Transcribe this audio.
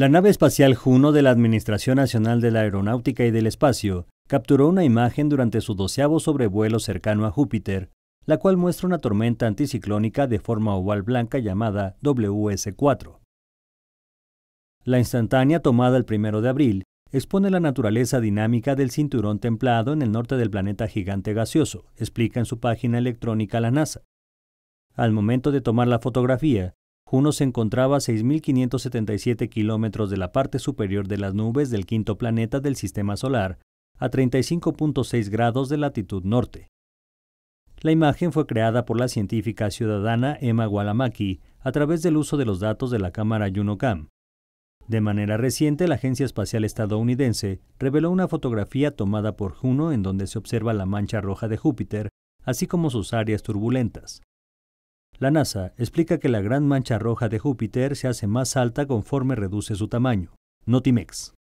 La nave espacial Juno de la Administración Nacional de la Aeronáutica y del Espacio capturó una imagen durante su doceavo sobrevuelo cercano a Júpiter, la cual muestra una tormenta anticiclónica de forma oval blanca llamada WS4. La instantánea tomada el 1 de abril expone la naturaleza dinámica del cinturón templado en el norte del planeta gigante gaseoso, explica en su página electrónica la NASA. Al momento de tomar la fotografía, Juno se encontraba a 6.577 kilómetros de la parte superior de las nubes del quinto planeta del Sistema Solar, a 35.6 grados de latitud norte. La imagen fue creada por la científica ciudadana Emma Gualamaki a través del uso de los datos de la cámara Junocam. De manera reciente, la Agencia Espacial Estadounidense reveló una fotografía tomada por Juno en donde se observa la mancha roja de Júpiter, así como sus áreas turbulentas. La NASA explica que la gran mancha roja de Júpiter se hace más alta conforme reduce su tamaño. Notimex.